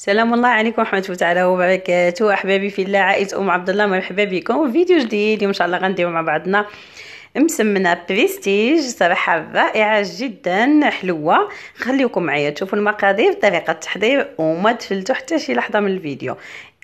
السلام الله عليكم ورحمه الله تعالى وبركاته احبابي في الله عائله ام عبد الله مرحبا بكم فيديو جديد اليوم ان شاء الله غنديروا مع بعضنا مسمنه بريستيج صراحه رائعه جدا حلوه خليكم معايا تشوفوا المقادير طريقه التحضير وما تفلتوا حتى شي لحظه من الفيديو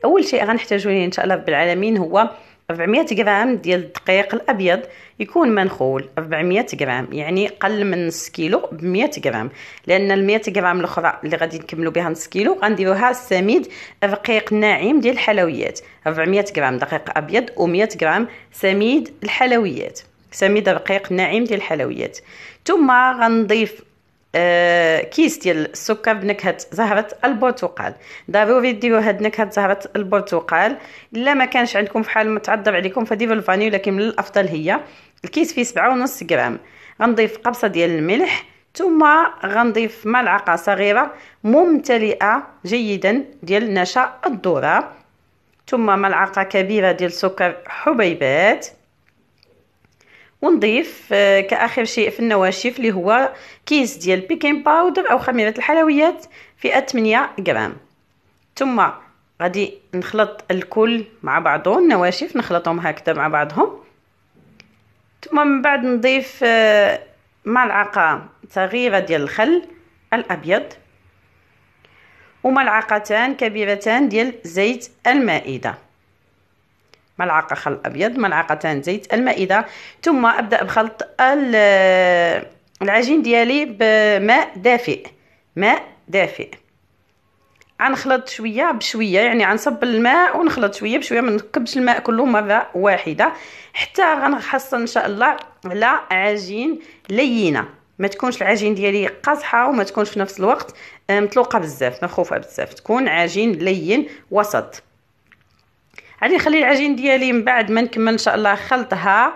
اول شيء غنحتاجوا ليه ان شاء الله رب العالمين هو 400 غرام ديال الدقيق الابيض يكون منخول 400 غرام يعني قل من نص كيلو ب 100 غرام لان ال 100 غرام الاخرى اللي غادي نكملوا بها نص كيلو غنديروها السميد الرقيق الناعم ديال الحلويات 400 غرام دقيق ابيض و100 غرام سميد الحلويات سميد الرقيق الناعم ديال الحلويات ثم غنضيف آه، كيس ديال السكر بنكهه زهره البرتقال ضروري ديروا هاد نكهه زهره البرتقال الا ما كانش عندكم فحال متعذب عليكم فديروا الفاني لكن من الافضل هي الكيس فيه سبعة ونص غرام غنضيف قبصه ديال الملح ثم غنضيف ملعقه صغيره ممتلئه جيدا ديال نشا الذره ثم ملعقه كبيره ديال سكر حبيبات ونضيف آه، كاخر شيء في النواشف اللي هو كيس ديال بيكين باودر او خميره الحلويات فئه 8 غرام ثم غادي نخلط الكل مع بعضه النواشف نخلطهم هكذا مع بعضهم ثم من بعد نضيف آه، ملعقه صغيره ديال الخل الابيض وملعقتان كبيرتان ديال زيت المائده ملعقة خل أبيض ملعقتان زيت المائدة ثم أبدأ بخلط العجين ديالي بماء دافئ ماء دافئ غنخلط شويه بشويه يعني غنصب الماء ونخلط شويه بشويه ما نكبش الماء كله مره واحده حتى غنحصل ان شاء الله على عجين لينه ما تكونش العجين ديالي قاصحه وما تكونش في نفس الوقت آه، مطلوقه بزاف مخوفه بزاف تكون عجين لين وسط غادي نخلي العجين ديالي من بعد ما نكمل ان شاء الله خلطها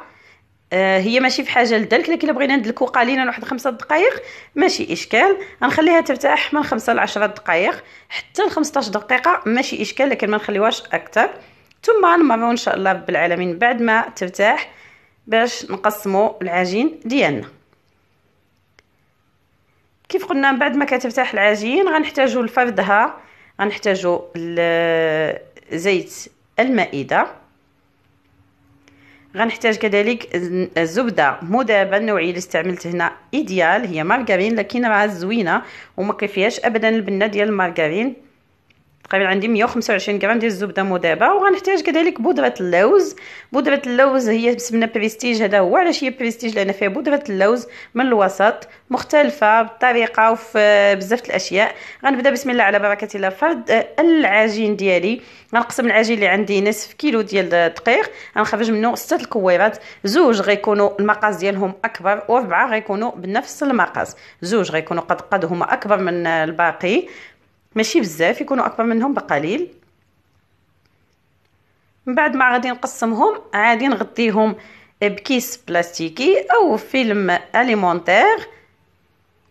آه، هي ماشي في حاجه لدلك لكن الا بغينا ندلكو قليلا واحد خمسة دقائق ماشي اشكال غنخليها ترتاح من خمسة لعشرة دقائق حتى ل 15 دقيقه ماشي اشكال لكن ما نخليوهاش اكثر ثم نمرو ان شاء الله بالعالمين بعد ما ترتاح باش نقسمو العجين ديالنا كيف قلنا بعد ما كترتاح العجين غنحتاجو لفردها غنحتاجو زيت المائدة غنحتاج كذلك زبدة مذابة النوعية اللي استعملت هنا ايديال هي مارغرين لكن راه زوينة وما كيفيهاش ابدا البنة ديال المارغرين تقريبا عندي 125 غرام ديال الزبده مذابه وغنحتاج كذلك بودره اللوز بودره اللوز هي بسمنا بريستيج هذا هو علاش هي بريستيج لان فيها بودره اللوز من الوسط مختلفه بالطريقه وفي بزاف الاشياء غنبدا بسم الله على بركه الله فرد العجين ديالي غنقسم العجين اللي عندي نصف كيلو ديال الدقيق غنخرج منه سته الكويرات زوج غيكونوا المقاس ديالهم اكبر واربعه غيكونوا بنفس المقاس زوج غيكونوا قد قد هما اكبر من الباقي ماشي بزاف يكونوا اكبر منهم بقليل من بعد ما غادي نقسمهم عادي نغطيهم بكيس بلاستيكي او فيلم اليمونتير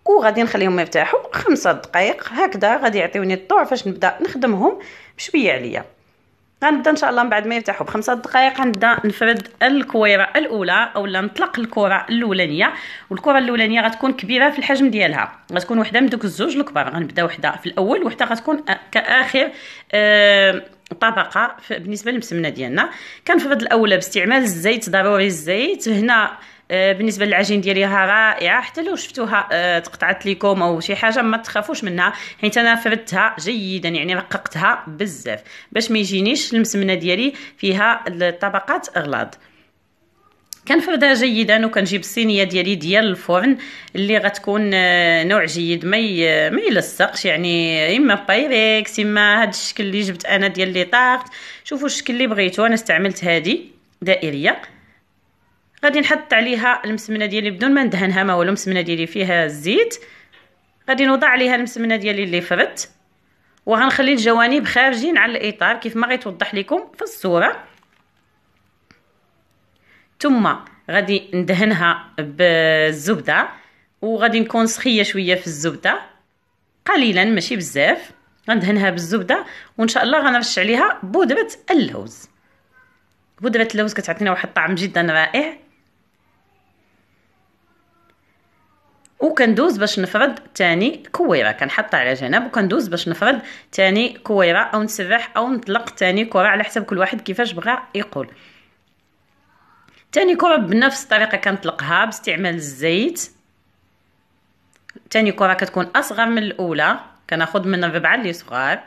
وغادي نخليهم يرتاحوا خمسة دقائق هكذا غادي يعطيوني الطوع فاش نبدا نخدمهم بشويه عليا غنبدا ان شاء الله من بعد ما يرتاحوا بخمسة دقائق غنبدا نفرد الكويره الاولى اولا نطلق الكره الاولانيه والكره الاولانيه غتكون كبيره في الحجم ديالها غتكون وحده من دوك الزوج الكبار غنبدا وحده في الاول وحده غتكون كاخر آه طبقه بالنسبه للمسمنه ديالنا كنفرد الاولى باستعمال الزيت ضروري الزيت هنا آه، بالنسبه للعجين ديالها رائعه حتى لو شفتوها آه، تقطعت لكم او شي حاجه ما تخافوش منها حيت انا فردتها جيدا يعني رققتها بزاف باش ما يجينيش المسمنه ديالي فيها الطبقات اغلاض كنفردها جيدا وكنجيب الصينيه ديالي ديال الفرن اللي غتكون آه، نوع جيد ما ما يلصقش يعني اما بايريكس اما هذا الشكل اللي جبت انا ديال لي طاقت شوفوا الشكل اللي بغيتو انا استعملت هذه دائريه غادي نحط عليها المسمنه ديالي بدون ما ندهنها ما والو المسمنه ديالي فيها الزيت غادي نوضع عليها المسمنه ديالي اللي فرت وغنخلي الجوانب خارجين على الاطار كيف ما غيتوضح لكم في الصوره ثم غادي ندهنها بالزبده وغادي نكون سخيه شويه في الزبده قليلا ماشي بزاف غندهنها بالزبده وان شاء الله غنرش عليها بودره اللوز بودره اللوز كتعطينا واحد الطعم جدا رائع وكندوز باش نفرد تاني كويره كنحطها على جنب وكندوز باش نفرد تاني كويره او نسرح او نطلق تاني كره على حسب كل واحد كيفاش بغى يقول تاني كره بنفس الطريقه كنطلقها باستعمال الزيت تاني كره كتكون اصغر من الاولى كناخذ من الربعه اللي صغار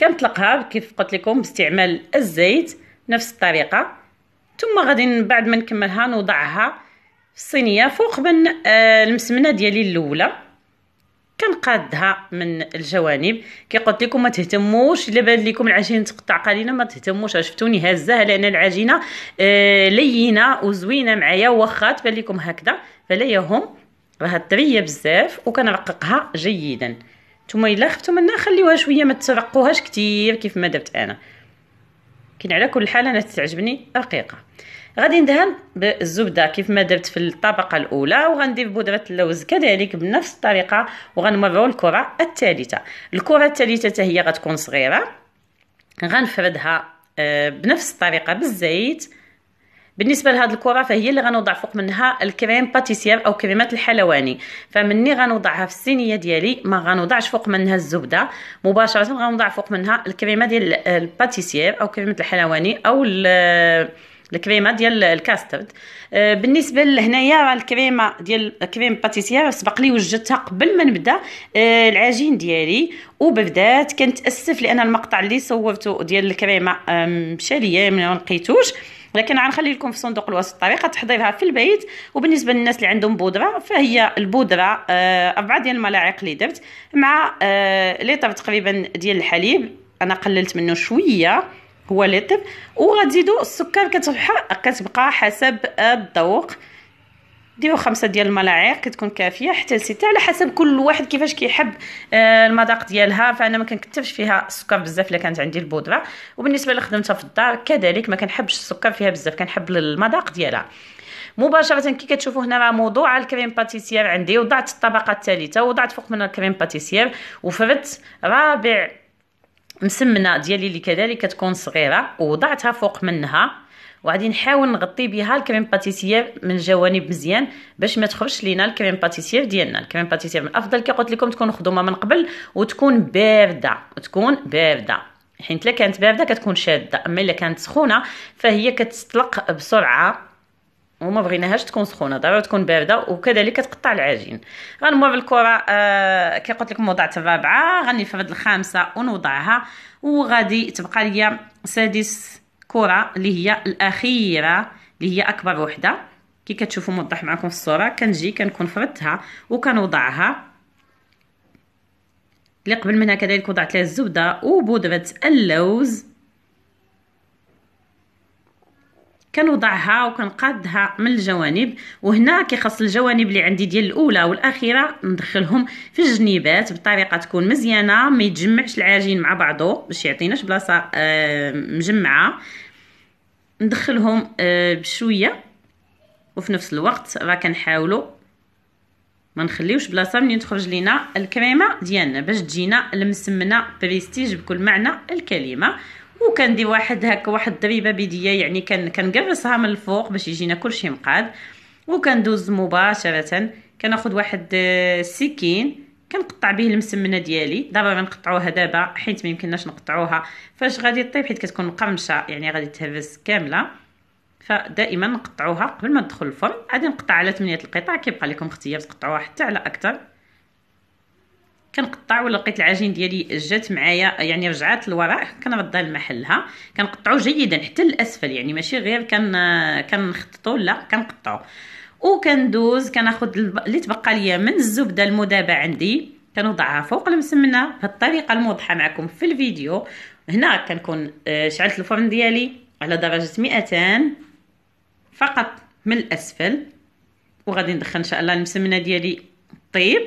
كنطلقها كيف قلت لكم باستعمال الزيت نفس الطريقه ثم غادي بعد ما نكملها نوضعها في الصينيه فوق من آه، المسمنه ديالي الاولى كنقادها من الجوانب كي قلت لكم ما تهتموش الا بان لكم العجينه تقطع قليلا ما تهتموش شفتوني هزاها لان العجينه آه، لينه وزوينه معايا واخا تبان لكم هكذا فلا يهم راها طريه بزاف وكنرققها جيدا ثم الا خفتو منها خليوها شويه ما تسرقوهاش كثير كيف ما درت انا لكن على كل حال انا تعجبني رقيقه غادي ندهن بالزبده كيف ما درت في الطبقه الاولى وغندير بودره اللوز كذلك بنفس الطريقه وغنمروا الكره الثالثه الكره الثالثه هي غتكون صغيره غنفردها آه، بنفس الطريقه بالزيت بالنسبه لهاد الكره فهي اللي غنوضع فوق منها الكريم باتيسير او كريمات الحلواني فمني غنوضعها في الصينيه ديالي ما غنوضعش فوق منها الزبده مباشره غنوضع فوق منها الكريمه ديال الباتيسير او كريمه الحلواني او الكريمه ديال الكاسترد أه، بالنسبه لهنايا الكريمه ديال كريم باتيسير سبق لي وجدتها قبل ما نبدا أه، العجين ديالي وبردات كنتاسف لان المقطع اللي صورته ديال الكريمه أه، مشى ليا ما لقيتوش ولكن غنخلي لكم في صندوق الوصف طريقه تحضيرها في البيت وبالنسبه للناس اللي عندهم بودره فهي البودره آه ديال الملاعق اللي درت مع آه ليطر تقريبا ديال الحليب انا قللت منه شويه هو ليطر وغتزيدوا السكر كتبقى كتبقى حسب الذوق ديروا خمسة ديال الملاعق كتكون كافيه حتى لستة على حسب كل واحد كيفاش كيحب آه، المذاق ديالها فانا ما كنكتفش فيها السكر بزاف الا كانت عندي البودره وبالنسبه لخدمتها في الدار كذلك ما كنحبش السكر فيها بزاف كنحب المذاق ديالها مباشره كي كتشوفوا هنا راه موضوع الكريم باتيسير عندي وضعت الطبقه الثالثه وضعت فوق منها الكريم باتيسير وفرت رابع مسمنه ديالي اللي كذلك كتكون صغيره ووضعتها فوق منها وغادي نحاول نغطي بها الكريم باتيسيير من الجوانب مزيان باش ما تخرجش لينا الكريم باتيسيير ديالنا الكريم باتيسيير من الافضل كي قلت لكم تكون خدومه من قبل وتكون بارده وتكون بارده حيت الا كانت بارده كتكون شاده اما الا كانت سخونه فهي كتستلق بسرعه وما بغيناهاش تكون سخونه ضروري تكون بارده وكذلك تقطع العجين غنمر الكره آه كي قلت لكم وضعت الرابعه غنفرد الخامسه ونوضعها وغادي تبقى ليا سادس كره اللي هي الاخيره اللي هي اكبر وحده كي كتشوفوا موضح معكم في الصوره كنجي كنكون فردتها وكنوضعها اللي قبل منها كذلك وضعت لها الزبده وبودره اللوز كنوضعها وكنقادها من الجوانب وهنا كيخص الجوانب اللي عندي ديال الاولى والاخيره ندخلهم في الجنيبات بطريقه تكون مزيانه ما يتجمعش العجين مع بعضه باش يعطيناش بلاصه آه، مجمعه ندخلهم آه، بشويه وفي نفس الوقت راه كنحاولوا ما نخليوش بلاصه منين تخرج لينا الكريمه ديالنا باش تجينا المسمنه بريستيج بكل معنى الكلمه دي واحد هكا واحد الضريبه بيديه يعني كان كنقرصها من الفوق باش يجينا كلشي مقاد وكندوز مباشره كناخذ واحد السكين آه، كنقطع به المسمنه ديالي دابا غنقطعوها دابا حيت ما يمكنناش نقطعوها فاش غادي طيب حيت كتكون مقرمشه يعني غادي تهرس كامله فدائما نقطعوها قبل ما تدخل الفرن غادي نقطع على 8 القطع كيبقى لكم اختيار تقطعوها حتى على اكثر كنقطع ولا لقيت العجين ديالي جات معايا يعني رجعات للوراء كنردها لمحلها كنقطعو جيدا حتى الاسفل يعني ماشي غير كن كنخططو لا كنقطعو وكندوز كناخد اللي تبقى ليا من الزبده المذابه عندي كنوضعها فوق المسمنه الطريقه الموضحه معكم في الفيديو هنا كنكون آه، شعلت الفرن ديالي على درجه 200 فقط من الاسفل وغادي ندخل ان شاء الله المسمنه ديالي طيب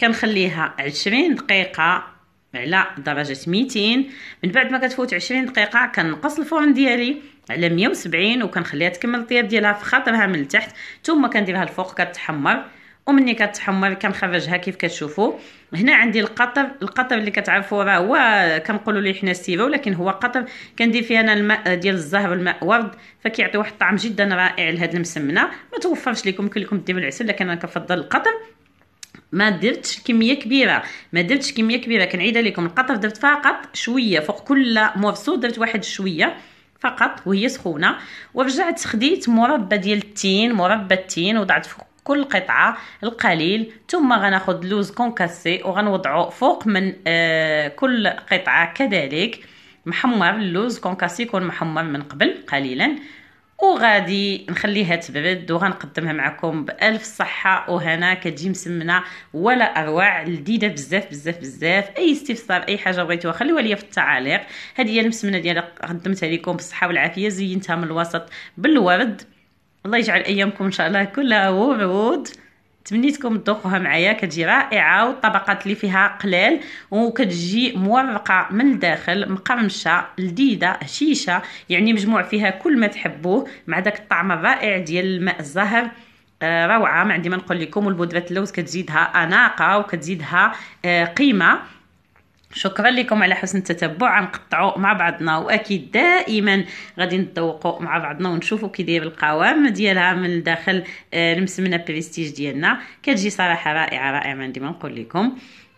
كنخليها عشرين دقيقه على درجه 200 من بعد ما كتفوت عشرين دقيقه كنقص الفرن ديالي على 170 وكنخليها تكمل الطياب ديالها في خاطرها من التحت ثم كنديرها الفوق كتحمر ومني كتحمر كنخرجها كيف كتشوفوا هنا عندي القطر القطر اللي كتعرفوا راه هو كنقولوا ليه حنا السيفه ولكن هو قطر كندير فيه انا الماء ديال الزهر والماء ورد فكيعطي واحد الطعم جدا رائع لهاد المسمنه ما توفرش لكم يمكن ديروا العسل لكن انا كنفضل القطر ما درتش كميه كبيره ما درتش كميه كبيره كنعيدها لكم القطر درت فقط شويه فوق كل مورسو درت واحد شويه فقط وهي سخونه ورجعت خديت مربى ديال التين مربى التين وضعت فوق كل قطعه القليل ثم غناخذ لوز كونكاسي وغنوضعو فوق من آه كل قطعه كذلك محمر اللوز كونكاسي يكون محمر من قبل قليلا وغادي نخليها تبرد وغنقدمها معكم بالف صحه وهنا كتجي مسمنه ولا اروع لذيذه بزاف بزاف بزاف اي استفسار اي حاجه بغيتوها خليوها ليا في التعاليق هذه هي المسمنه ديالي قدمتها لكم بالصحه والعافيه زينتها من الوسط بالورد الله يجعل ايامكم ان شاء الله كلها ورود تمنيتكم تذوقوها معايا كتجي رائعه والطبقات اللي فيها قلال وكتجي مورقه من الداخل مقرمشه لذيذه هشيشه يعني مجموع فيها كل ما تحبوه مع داك الطعم الرائع ديال الماء الزهر آه روعه ما عندي ما نقول لكم والبودره اللوز كتزيدها اناقه وكتزيدها آه قيمه شكرا لكم على حسن التتبع غنقطعوا مع بعضنا واكيد دائما غادي نتذوقوا مع بعضنا ونشوفوا كي داير القوام ديالها من الداخل آه، المسمنه بريستيج ديالنا كتجي صراحه رائعه رائعه ديما نقول لكم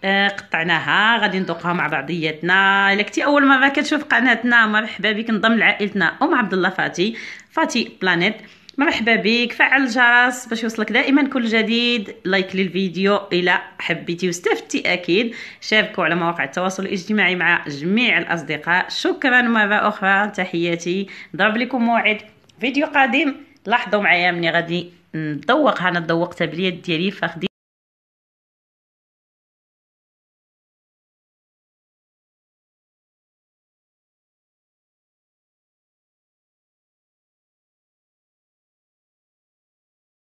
آه، قطعناها غادي نذوقها مع بعضياتنا الا كنتي اول مره كتشوف قناتنا مرحبا بك انضم لعائلتنا ام عبد الله فاتي فاتي بلانيت مرحبا بك فعل الجرس باش يوصلك دائما كل جديد لايك للفيديو الى حبيتي واستفدتي اكيد شاركوا على مواقع التواصل الاجتماعي مع جميع الاصدقاء شكرا مره اخرى تحياتي ضرب لكم موعد فيديو قادم لاحظوا معايا مني غادي نذوق انا دوقتها باليد ديالي فخدي